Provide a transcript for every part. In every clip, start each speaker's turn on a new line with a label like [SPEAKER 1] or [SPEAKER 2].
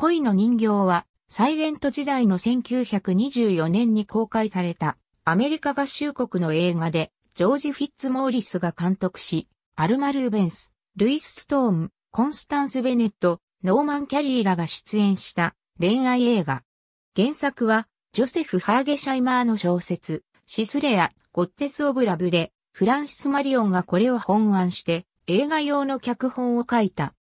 [SPEAKER 1] 恋の人形は、サ
[SPEAKER 2] イレント時代の1924年に公開された、アメリカ合衆国の映画で、ジョージ・フィッツ・モーリスが監督し、アルマ・ルーベンス、ルイス・ストーン、コンスタンス・ベネット、ノーマン・キャリーらが出演した恋愛映画。原作は、ジョセフ・ハーゲシャイマーの小説、シスレア、ゴッテス・オブ・ラブで、フランシス・マリオンがこれを本案して、映画用の脚本を書いた。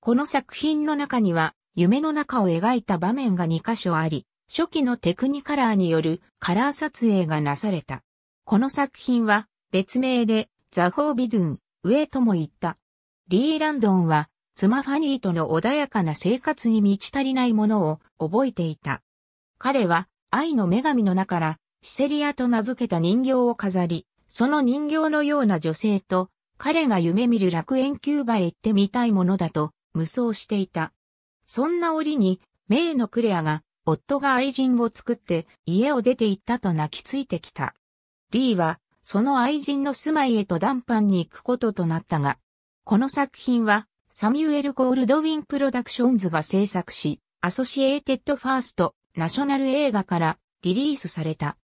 [SPEAKER 2] この作品の中には、夢の中を描いた場面が2箇所あり、初期のテクニカラーによるカラー撮影がなされた。この作品は別名でザ・ホービドゥン、ウェイとも言った。リー・ランドンは妻ファニーとの穏やかな生活に満ち足りないものを覚えていた。彼は愛の女神の中からシセリアと名付けた人形を飾り、その人形のような女性と彼が夢見る楽園キューバへ行ってみたいものだと無双していた。そんな折に、メイのクレアが、夫が愛人を作って家を出て行ったと泣きついてきた。リーは、その愛人の住まいへと談判に行くこととなったが、この作品は、サミュエル・ゴールドウィン・プロダクションズが制作し、アソシエーテッド・ファースト・ナショナル映画からリリースされた。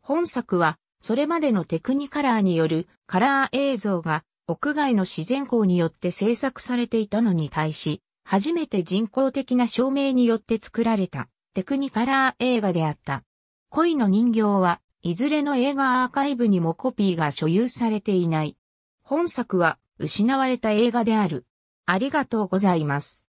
[SPEAKER 2] 本作は、それまでのテクニカラーによるカラー映像が屋外の自然光によって制作されていたのに対し、初めて人工的な照明によって作られたテクニカラー映画であった。恋の人形はいずれの映画アーカイブにもコピーが所有されていない。本作は失われた映画である。
[SPEAKER 1] ありがとうございます。